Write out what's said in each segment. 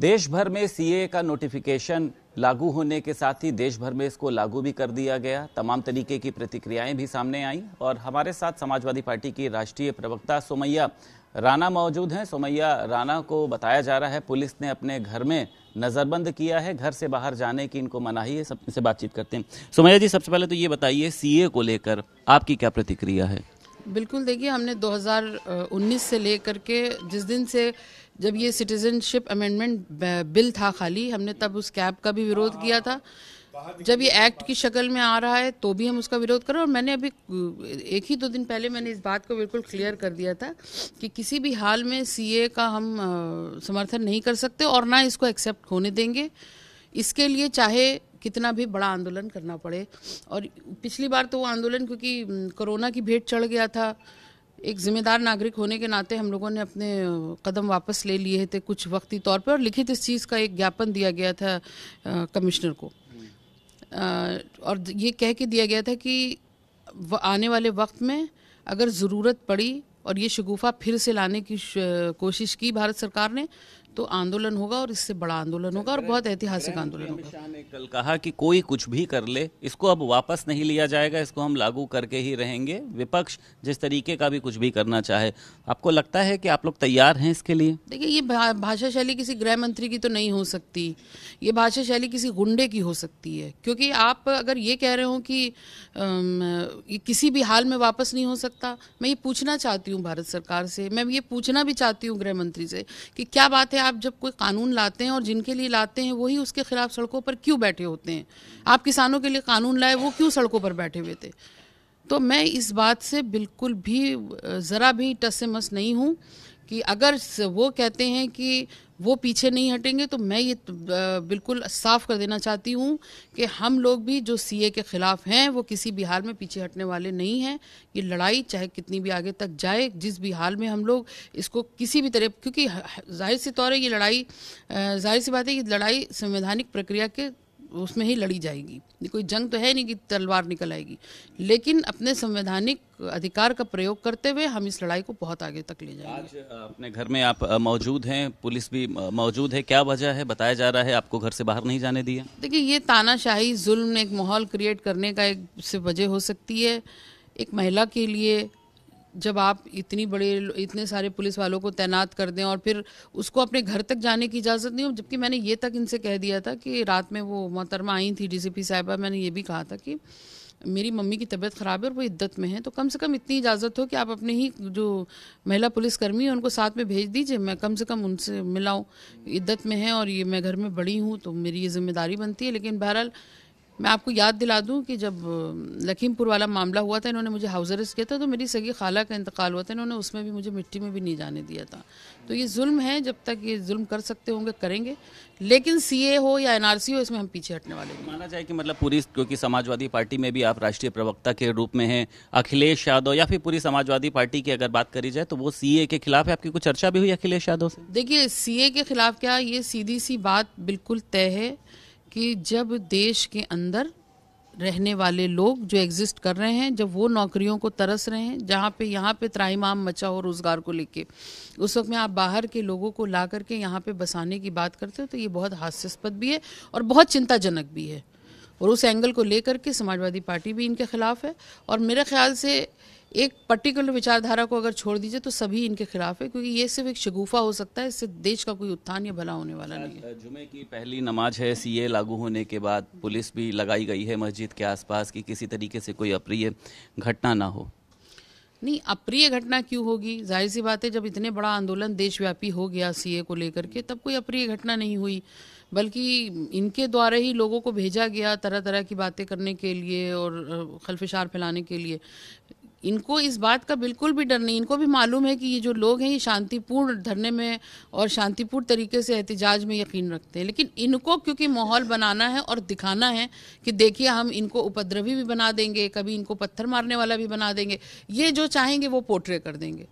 देश भर में सीए का नोटिफिकेशन लागू होने के साथ ही देश भर में इसको लागू भी कर दिया गया तमाम तरीके की प्रतिक्रियाएं भी सामने आई और हमारे साथ समाजवादी पार्टी की राष्ट्रीय प्रवक्ता सोमैया राणा मौजूद हैं सोमैया राणा को बताया जा रहा है पुलिस ने अपने घर में नज़रबंद किया है घर से बाहर जाने की इनको मनाही है सबसे बातचीत करते हैं सोमैया जी सबसे पहले तो ये बताइए सीए को लेकर आपकी क्या प्रतिक्रिया है बिल्कुल देखिए हमने 2019 से लेकर के जिस दिन से जब ये सिटीजनशिप अमेंडमेंट बिल था खाली हमने तब उस कैब का भी विरोध हाँ, किया था हाँ, हाँ। जब ये एक्ट की शक्ल में आ रहा है तो भी हम उसका विरोध करें और मैंने अभी एक ही दो दिन पहले मैंने इस बात को बिल्कुल क्लियर कर दिया था कि किसी भी हाल में सीए का हम समर्थन नहीं कर सकते और ना इसको एक्सेप्ट होने देंगे इसके लिए चाहे कितना भी बड़ा आंदोलन करना पड़े और पिछली बार तो वो आंदोलन क्योंकि कोरोना की भेंट चढ़ गया था एक जिम्मेदार नागरिक होने के नाते हम लोगों ने अपने कदम वापस ले लिए थे कुछ वक्ती तौर पर और लिखित इस चीज़ का एक ज्ञापन दिया गया था कमिश्नर को और ये कह के दिया गया था कि आने वाले वक्त में अगर ज़रूरत पड़ी और ये शगुफ़ा फिर से लाने की कोशिश की भारत सरकार ने तो आंदोलन होगा और इससे बड़ा आंदोलन होगा और बहुत ऐतिहासिक आंदोलन होगा ने कल कहा कि कोई कुछ भी कर ले इसको अब वापस नहीं लिया जाएगा इसको हम लागू करके ही रहेंगे विपक्ष जिस तरीके का भी कुछ भी करना चाहे आपको लगता है कि आप लोग तैयार हैं इसके लिए देखिए ये भाषा शैली किसी गृह मंत्री की तो नहीं हो सकती ये भाषा शैली किसी गुंडे की हो सकती है क्योंकि आप अगर ये कह रहे हो कि किसी भी हाल में वापस नहीं हो सकता मैं ये पूछना चाहती हूँ भारत सरकार से मैं ये पूछना भी चाहती हूँ गृह मंत्री से कि क्या बात है आप जब कोई कानून लाते हैं और जिनके लिए लाते हैं वही उसके खिलाफ सड़कों पर क्यों बैठे होते हैं आप किसानों के लिए कानून लाए वो क्यों सड़कों पर बैठे हुए थे तो मैं इस बात से बिल्कुल भी ज़रा भी टस से मस नहीं हूँ कि अगर वो कहते हैं कि वो पीछे नहीं हटेंगे तो मैं ये बिल्कुल साफ कर देना चाहती हूँ कि हम लोग भी जो सीए के खिलाफ हैं वो किसी भी हाल में पीछे हटने वाले नहीं हैं ये लड़ाई चाहे कितनी भी आगे तक जाए जिस भी हाल में हम लोग इसको किसी भी तरह क्योंकि जाहिर सी तौर है ये लड़ाई जाहिर सी बात है ये लड़ाई संवैधानिक प्रक्रिया के उसमें ही लड़ी जाएगी कोई जंग तो है नहीं कि तलवार निकल आएगी लेकिन अपने संवैधानिक अधिकार का प्रयोग करते हुए हम इस लड़ाई को बहुत आगे तक ले जाएंगे आज अपने घर में आप मौजूद हैं पुलिस भी मौजूद है क्या वजह है बताया जा रहा है आपको घर से बाहर नहीं जाने दिया देखिए ये तानाशाही जुल्म एक माहौल क्रिएट करने का एक वजह हो सकती है एक महिला के लिए जब आप इतनी बड़े इतने सारे पुलिस वालों को तैनात कर दें और फिर उसको अपने घर तक जाने की इजाज़त नहीं हो जबकि मैंने ये तक इनसे कह दिया था कि रात में वो मोहतरमा आई थी डीसीपी साहिबा मैंने ये भी कहा था कि मेरी मम्मी की तबीयत ख़राब है और वो इद्दत में है तो कम से कम इतनी इजाज़त हो कि आप अपने ही जो महिला पुलिसकर्मी है उनको साथ में भेज दीजिए मैं कम से कम उनसे मिलाऊँ इद्दत में है और ये मैं घर में बड़ी हूँ तो मेरी ये जिम्मेदारी बनती है लेकिन बहरहाल मैं आपको याद दिला दूं कि जब लखीमपुर वाला मामला हुआ था इन्होंने मुझे हाउस अरेस्ट किया था तो मेरी सगी खाला का इंतकाल हुआ था इन्होंने उसमें भी मुझे मिट्टी में भी नहीं जाने दिया था तो ये जुल्म है जब तक ये जुल्म कर सकते होंगे करेंगे लेकिन सीए हो या एनआरसी हो इसमें हम पीछे हटने वाले हैं माना जाए कि मतलब पूरी क्योंकि समाजवादी पार्टी में भी आप राष्ट्रीय प्रवक्ता के रूप में हैं अखिलेश यादव या फिर पूरी समाजवादी पार्टी की अगर बात करी जाए तो वो सीए के खिलाफ है आपकी कुछ चर्चा भी हुई अखिलेश यादव से देखिए सीए के खिलाफ क्या ये सीधी सी बात बिल्कुल तय है कि जब देश के अंदर रहने वाले लोग जो एग्जिस्ट कर रहे हैं जब वो नौकरियों को तरस रहे हैं जहाँ पे यहाँ पे त्राईमाम मचा हो रोज़गार को लेके उस वक्त में आप बाहर के लोगों को ला करके यहाँ पे बसाने की बात करते हो तो ये बहुत हास्यास्पद भी है और बहुत चिंताजनक भी है और उस एंगल को लेकर के समाजवादी पार्टी भी इनके खिलाफ है और मेरे ख्याल से एक पर्टिकुलर विचारधारा को अगर छोड़ दीजिए तो सभी इनके खिलाफ है क्योंकि ये सिर्फ एक शगुफा हो सकता है इससे देश का कोई उत्थान या भला होने वाला नहीं है जुमे की पहली नमाज है सीए लागू होने के बाद पुलिस भी लगाई गई है मस्जिद के आसपास की किसी तरीके से कोई अप्रिय घटना ना हो नहीं अप्रिय घटना क्यों होगी जाहिर सी बात है जब इतने बड़ा आंदोलन देशव्यापी हो गया सीए को लेकर के तब कोई अप्रिय घटना नहीं हुई बल्कि इनके द्वारा ही लोगों को भेजा गया तरह तरह की बातें करने के लिए और खलफिशार फैलाने के लिए इनको इस बात का बिल्कुल भी डर नहीं इनको भी मालूम है कि ये जो लोग हैं ये शांतिपूर्ण धरने में और शांतिपूर्ण तरीके से एहतजाज में यकीन रखते हैं लेकिन इनको क्योंकि माहौल बनाना है और दिखाना है कि देखिए हम इनको उपद्रवी भी बना देंगे कभी इनको पत्थर मारने वाला भी बना देंगे ये जो चाहेंगे वो पोर्ट्रे कर देंगे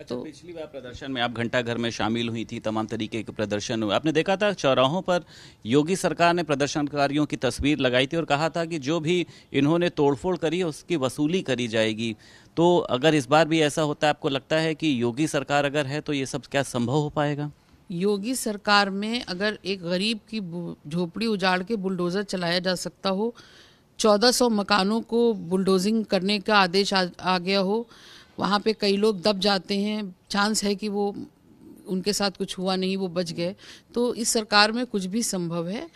अच्छा तो, पिछली बार प्रदर्शन में आप घंटा घर में शामिल हुई थी तमाम तरीके के प्रदर्शन हुए आपने देखा था चौराहों पर योगी सरकार ने प्रदर्शनकारियों की तस्वीर लगाई थी और कहा था कि जो भी इन्होंने तोड़फोड़ करी उसकी वसूली करी जाएगी तो अगर इस बार भी ऐसा होता है आपको लगता है कि योगी सरकार अगर है तो ये सब क्या संभव हो पाएगा योगी सरकार में अगर एक गरीब की झोपड़ी उजाड़ के बुलडोज़र चलाया जा सकता हो 1400 मकानों को बुलडोजिंग करने का आदेश आ, आ गया हो वहाँ पे कई लोग दब जाते हैं चांस है कि वो उनके साथ कुछ हुआ नहीं वो बच गए तो इस सरकार में कुछ भी संभव है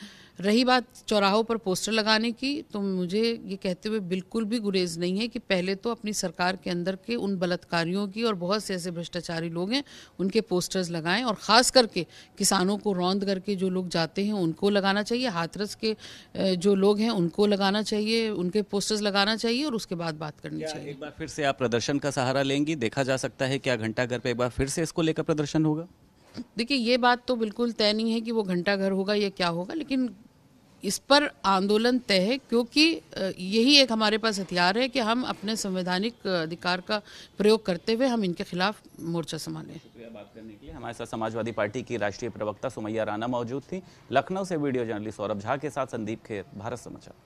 रही बात चौराहों पर पोस्टर लगाने की तो मुझे ये कहते हुए बिल्कुल भी गुरेज नहीं है कि पहले तो अपनी सरकार के अंदर के उन बलात्कारियों की और बहुत से ऐसे भ्रष्टाचारी लोग हैं उनके पोस्टर्स लगाएं और ख़ास करके किसानों को रौंद करके जो लोग जाते हैं उनको लगाना चाहिए हाथरस के जो लोग हैं उनको लगाना चाहिए उनके पोस्टर्स लगाना चाहिए और उसके बाद बात करनी चाहिए एक बार फिर से आप प्रदर्शन का सहारा लेंगी देखा जा सकता है क्या घंटाघर पर एक बार फिर से इसको लेकर प्रदर्शन होगा देखिए ये बात तो बिल्कुल तय नहीं है कि वो घंटा घर होगा या क्या होगा लेकिन इस पर आंदोलन तय है क्योंकि यही एक हमारे पास हथियार है कि हम अपने संवैधानिक अधिकार का प्रयोग करते हुए हम इनके खिलाफ मोर्चा संभालें बात करने के लिए हमारे साथ समाजवादी पार्टी की राष्ट्रीय प्रवक्ता सुमैया राणा मौजूद थी लखनऊ से वीडियो जर्नलिस्ट सौरभ झा के साथ संदीप खेर भारत समाचार